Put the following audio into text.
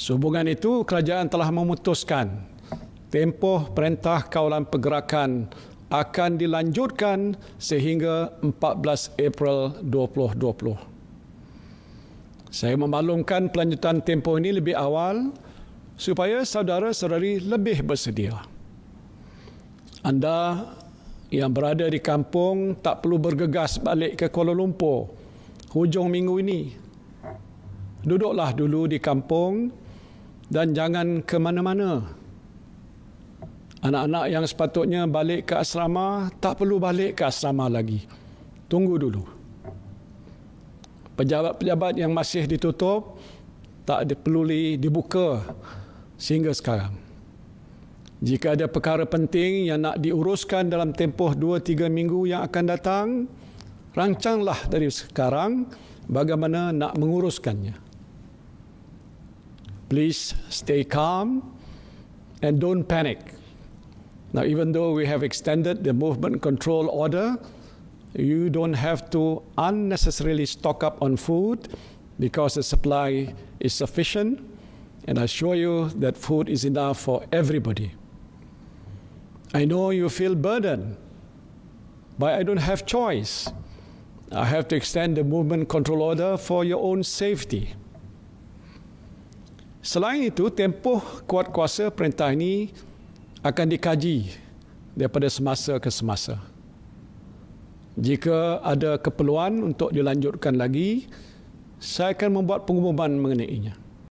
Sehubungan itu, kerajaan telah memutuskan tempoh perintah kawalan pergerakan akan dilanjutkan sehingga 14 April 2020. Saya memaklumkan pelanjutan tempoh ini lebih awal supaya saudara-saudari lebih bersedia. Anda yang berada di kampung tak perlu bergegas balik ke Kuala Lumpur hujung minggu ini. Duduklah dulu di kampung dan jangan ke mana-mana. Anak-anak yang sepatutnya balik ke asrama, tak perlu balik ke asrama lagi. Tunggu dulu. Pejabat-pejabat yang masih ditutup, tak perlu dibuka sehingga sekarang. Jika ada perkara penting yang nak diuruskan dalam tempoh 2-3 minggu yang akan datang, rancanglah dari sekarang bagaimana nak menguruskannya. Please stay calm and don't panic. Now, even though we have extended the movement control order, you don't have to unnecessarily stock up on food because the supply is sufficient. And I assure you that food is enough for everybody. I know you feel burdened, but I don't have choice. I have to extend the movement control order for your own safety. Selain itu, tempoh kuat kuasa perintah ini akan dikaji daripada semasa ke semasa. Jika ada keperluan untuk dilanjutkan lagi, saya akan membuat pengumuman mengenainya.